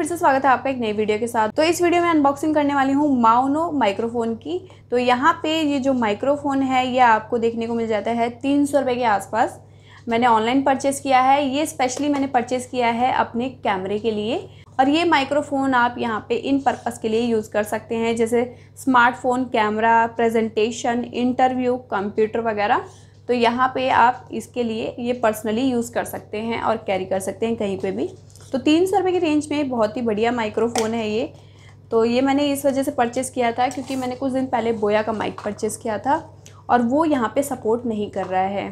फिर से स्वागत है आपका एक नई वीडियो के साथ तो इस वीडियो में अनबॉक्सिंग करने वाली हूँ माउनो माइक्रोफोन की तो यहाँ पे ये जो माइक्रोफोन है ये आपको देखने को मिल जाता है तीन सौ रुपये के आसपास मैंने ऑनलाइन परचेज़ किया है ये स्पेशली मैंने परचेस किया है अपने कैमरे के लिए और ये माइक्रोफोन आप यहाँ पे इन पर्पज़ के लिए यूज़ कर सकते हैं जैसे smartphone camera presentation interview computer वगैरह तो यहाँ पे आप इसके लिए ये पर्सनली यूज़ कर सकते हैं और कैरी कर सकते हैं कहीं पे भी तो तीन सौ रुपये की रेंज में बहुत ही बढ़िया माइक्रोफोन है ये तो ये मैंने इस वजह से परचेज़ किया था क्योंकि मैंने कुछ दिन पहले बोया का माइक परचेज़ किया था और वो यहाँ पे सपोर्ट नहीं कर रहा है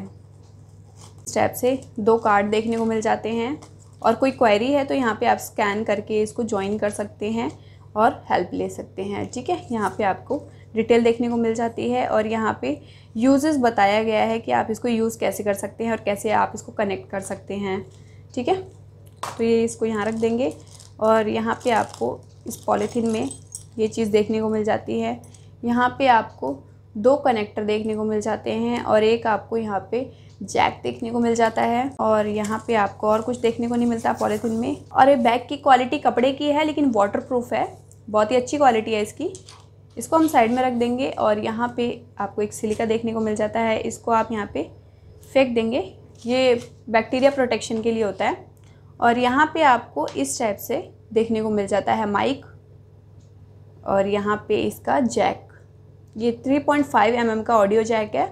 स्टेप से दो कार्ड देखने को मिल जाते हैं और कोई क्वेरी है तो यहाँ पे आप स्कैन करके इसको ज्वाइन कर सकते हैं और हेल्प ले सकते हैं ठीक है यहाँ पे आपको डिटेल देखने को मिल जाती है और यहाँ पे यूजेस बताया गया है कि आप इसको यूज़ कैसे कर सकते हैं और कैसे आप इसको कनेक्ट कर सकते हैं ठीक है तो ये इसको यहाँ रख देंगे और यहाँ पे आपको इस पॉलीथीन में ये चीज़ देखने को मिल जाती है यहाँ पे आपको दो कनेक्टर देखने को मिल जाते हैं और एक आपको यहाँ पे जैक देखने को मिल जाता है और यहाँ पे आपको और कुछ देखने को नहीं मिलता पॉलीथीन में और ये बैग की क्वालिटी कपड़े की है लेकिन वाटर है बहुत ही अच्छी क्वालिटी है इसकी इसको हम साइड में रख देंगे और यहाँ पर आपको एक सिलिका देखने को मिल जाता है इसको आप यहाँ पर फेंक देंगे ये बैक्टीरिया प्रोटेक्शन के लिए होता है और यहाँ पे आपको इस टाइप से देखने को मिल जाता है माइक और यहाँ पे इसका जैक ये 3.5 पॉइंट mm का ऑडियो जैक है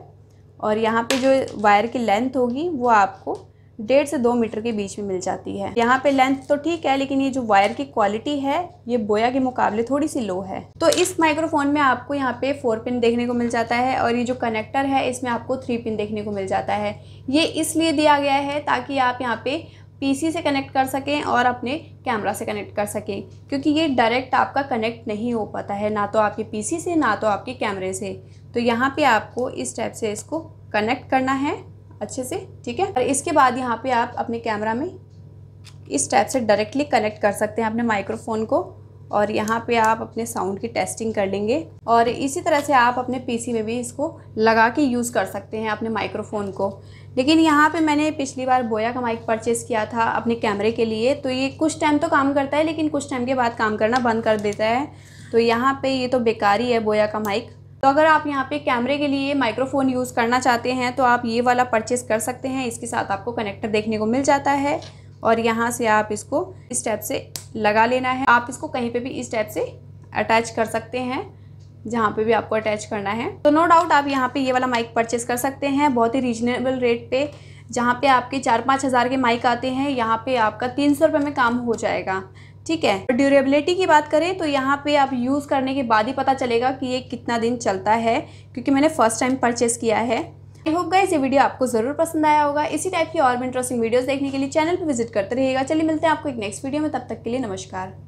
और यहाँ पे जो वायर की लेंथ होगी वो आपको डेढ़ से दो मीटर के बीच में मिल जाती है यहाँ पे लेंथ तो ठीक है लेकिन ये जो वायर की क्वालिटी है ये बोया के मुकाबले थोड़ी सी लो है तो इस माइक्रोफोन में आपको यहाँ पे फोर पिन देखने को मिल जाता है और ये जो कनेक्टर है इसमें आपको थ्री पिन देखने को मिल जाता है ये इसलिए दिया गया है ताकि आप यहाँ पे पीसी से कनेक्ट कर सकें और अपने कैमरा से कनेक्ट कर सकें क्योंकि ये डायरेक्ट आपका कनेक्ट नहीं हो पाता है ना तो आपके पीसी से ना तो आपके कैमरे से तो यहाँ पे आपको इस टाइप से इसको कनेक्ट करना है अच्छे से ठीक है और इसके बाद यहाँ पे आप अपने कैमरा में इस टाइप से डायरेक्टली कनेक्ट कर सकते हैं अपने माइक्रोफोन को और यहाँ पे आप अपने साउंड की टेस्टिंग कर लेंगे और इसी तरह से आप अपने पीसी में भी इसको लगा के यूज़ कर सकते हैं अपने माइक्रोफोन को लेकिन यहाँ पे मैंने पिछली बार बोया का माइक परचेस किया था अपने कैमरे के लिए तो ये कुछ टाइम तो काम करता है लेकिन कुछ टाइम के बाद काम करना बंद कर देता है तो यहाँ पर ये तो बेकार ही है बोया का माइक तो अगर आप यहाँ पे कैमरे के लिए माइक्रोफोन यूज़ करना चाहते हैं तो आप ये वाला परचेस कर सकते हैं इसके साथ आपको कनेक्टर देखने को मिल जाता है और यहाँ से आप इसको इस टाइप से लगा लेना है आप इसको कहीं पे भी इस टाइप से अटैच कर सकते हैं जहाँ पे भी आपको अटैच करना है तो नो डाउट आप यहाँ पे ये वाला माइक परचेस कर सकते हैं बहुत ही रीजनेबल रेट पे जहाँ पे आपके चार पाँच हज़ार के माइक आते हैं यहाँ पे आपका तीन सौ रुपये में काम हो जाएगा ठीक है ड्यूरेबिलिटी की बात करें तो यहाँ पे आप यूज़ करने के बाद ही पता चलेगा कि ये कितना दिन चलता है क्योंकि मैंने फ़र्स्ट टाइम परचेस किया है आई होप गाइस ये वीडियो आपको जरूर पसंद आया होगा इसी टाइप की और भी इंटरेस्टिंग वीडियोस देखने के लिए चैनल पर विजिट करते रहिएगा चलिए मिलते हैं आपको एक नेक्स्ट वीडियो में तब तक के लिए नमस्कार